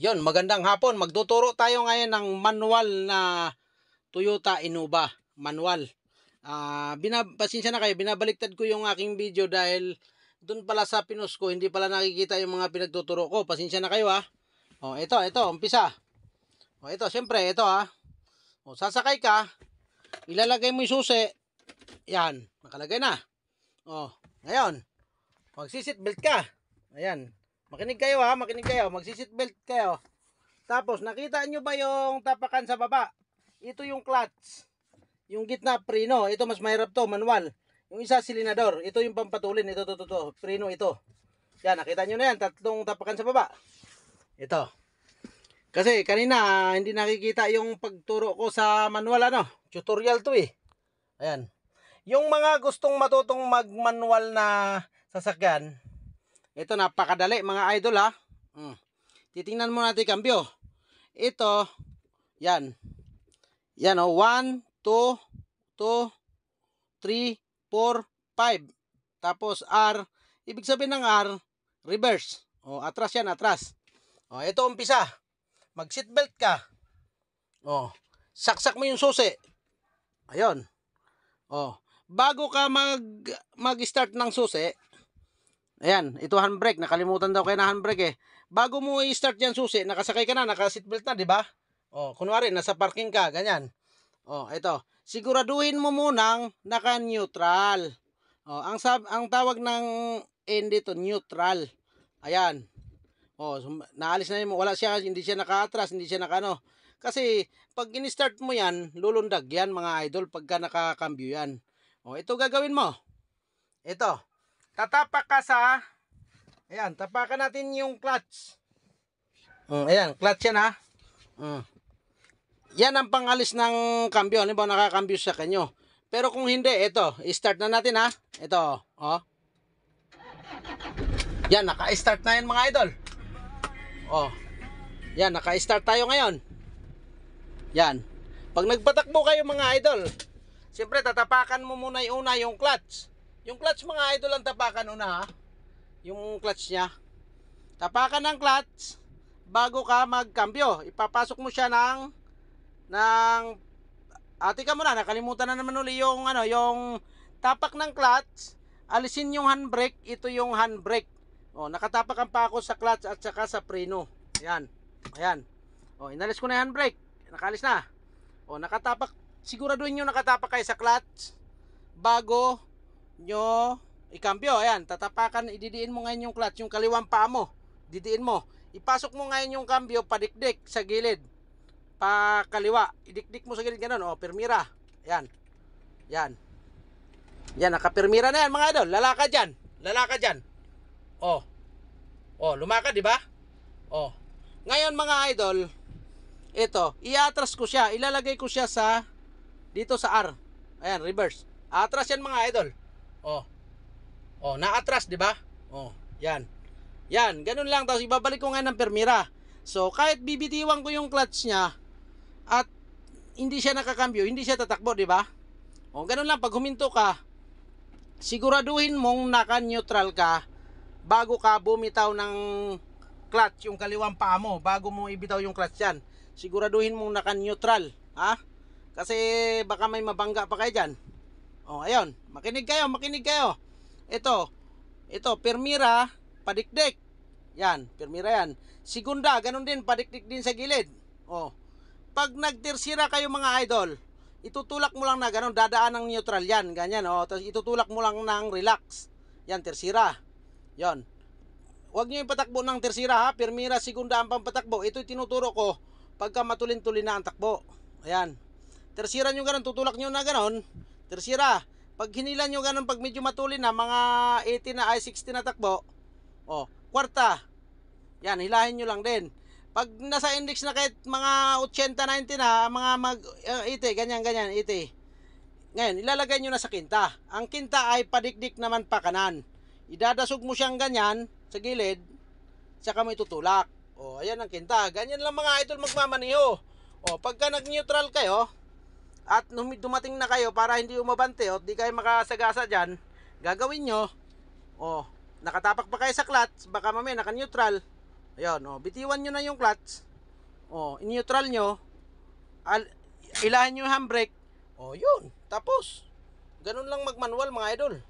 Yon, magandang hapon. Magtuturo tayo ngayon ng manual na Toyota Innova manual. Ah, uh, binapasensya na kayo, binabaliktad ko yung aking video dahil doon pala sa pinos ko, hindi pala nakikita yung mga pinagtuturo ko. Pasensya na kayo ha. Oh, ito, ito, umpisa. Oh, ito, syempre, ito ha. Oh, sasakay ka, ilalagay mo yung susi. Yan, nakalagay na. Oh, ngayon, magsisit belt ka. Ayan. Makinig kayo ha, makinig kayo. Magsi-seatbelt kayo. Tapos, nakita nyo ba yung tapakan sa baba? Ito yung clutch. Yung gitna, preno. Ito, mas mahirap to, manual. Yung isa, silinador. Ito yung pampatulin. Ito, ito, ito, ito. Preno, ito. Yan, nakita nyo na yan. Tatlong tapakan sa baba. Ito. Kasi kanina, hindi nakikita yung pagturo ko sa manual, ano? Tutorial to eh. Ayan. Yung mga gustong matutong mag-manual na sasakyan, ito napakadali mga idol ha. Mm. Titingnan muna natin kambyo. Ito, yan. Yan o, 1, 2, 2, 3, 4, 5. Tapos R, ibig sabihin ng R, reverse. O, oh, atras yan, atras. O, oh, ito umpisa. Mag seatbelt ka. O, oh, saksak mo yung susi. Ayun. O, bago ka mag, mag-start ng susi, Ayan, ito handbrake. Nakalimutan daw kayo na handbrake eh. Bago mo i-start yan susi, nakasakay ka na, naka-seatbelt na, di ba? O, oh, kunwari, nasa parking ka, ganyan. O, oh, ito. Siguraduhin mo munang naka-neutral. O, oh, ang, sab ang tawag ng end dito, neutral. Ayan. O, naalis na yun. Wala siya, hindi siya naka-atras, hindi siya naka-ano. Kasi, pag in-start mo yan, lulundag yan, mga idol, pagka nakakambyo yan. O, ito gagawin mo. Ito tatapak ka sa ayan, tapakan natin yung clutch mm, ayan, clutch yan ha mm. yan ang pangalis ng kambyo ano ba nakakambyo sa kanyo pero kung hindi, ito, start na natin ha ito, oh yan, naka-start na yan mga idol oh yan, naka-start tayo ngayon yan pag nagpatakbo kayo mga idol siyempre tatapakan mo muna yung una yung clutch yung clutch mga idol ang tapakan una ha. Yung clutch niya. Tapakan ng clutch bago ka magkambyo. Ipapasok mo siya ng ng Ate ah, ka muna, nakalimutan na naman uli yung ano, yung tapak ng clutch, alisin yung handbrake, ito yung handbrake. Oh, nakatapak pa ako sa clutch at saka sa preno. Ayan. Ayan. Oh, inalis ko na yung handbrake. Nakalis na. Oh, nakatapak siguraduhin niyo nakatapak kayo sa clutch bago nyo ikambyo. Ayan, tatapakan, ididiin mo ngayon yung clutch, yung kaliwang paa mo. Didiin mo. Ipasok mo ngayon yung cambio padikdik sa gilid. Pa kaliwa. Idikdik mo sa gilid ganun. O, oh, permira. Ayan. Yan. Yan, nakapirmira na yan mga idol. Lalakad yan. Lalakad yan. O. Oh. O, oh, lumakad, di ba? O. Ngayon mga idol, ito, iatras ko siya. Ilalagay ko siya sa, dito sa R. Ayan, reverse. Atras yan mga idol. Oh. Oh, naatras, 'di ba? Oh, 'yan. 'Yan, ganun lang tapos ibabalik ko nga ng permira. So, kahit bibitiwan ko yung clutch niya at hindi siya nakakambyo, hindi siya tatakbo, 'di ba? Oh, ganun lang pag huminto ka, siguraduhin mong naka-neutral ka bago ka bumitaw ng clutch yung kaliwang paa mo bago mo ibitaw yung clutch yan siguraduhin mong naka neutral ha kasi baka may mabangga pa kayo dyan Oh, ayun. Makinig kayo, makinig kayo. Ito. Ito, permira, padikdik. Yan, permira yan. Segunda, ganun din, padikdik din sa gilid. Oh. Pag nagtirsira kayo mga idol, itutulak mo lang na ganun, dadaan ng neutral yan, ganyan. Oh, tapos itutulak mo lang ng relax. Yan, tirsira. Yan. Huwag nyo yung patakbo ng tersira ha. Permira, segunda ang pampatakbo. Ito tinuturo ko pagka matulin-tulin na ang takbo. Ayan. Tirsira nyo ganun, tutulak nyo na ganun. Tirsira. Pag hinila nyo ganun, pag medyo matulin na, mga 80 na, ay 60 na takbo, oh, kwarta, yan, hilahin nyo lang din. Pag nasa index na kahit mga 80, 90 na, mga mag, uh, eh, 80, ganyan, ganyan, 80. Ngayon, ilalagay nyo na sa kinta. Ang kinta ay padikdik naman pa kanan. Idadasog mo siyang ganyan sa gilid, saka mo itutulak. O, oh, ayan ang kinta. Ganyan lang mga idol magmamaniho. O, oh, pagka nag-neutral kayo, at dumating na kayo para hindi umabante o oh, di kayo makasagasa dyan, gagawin nyo, o, oh, nakatapak pa kayo sa clutch, baka mamaya naka-neutral, ayun, o, oh, bitiwan nyo na yung clutch, o, in-neutral nyo, al- ilahin nyo yung handbrake, o, yun, tapos. Ganun lang magmanual mga idol.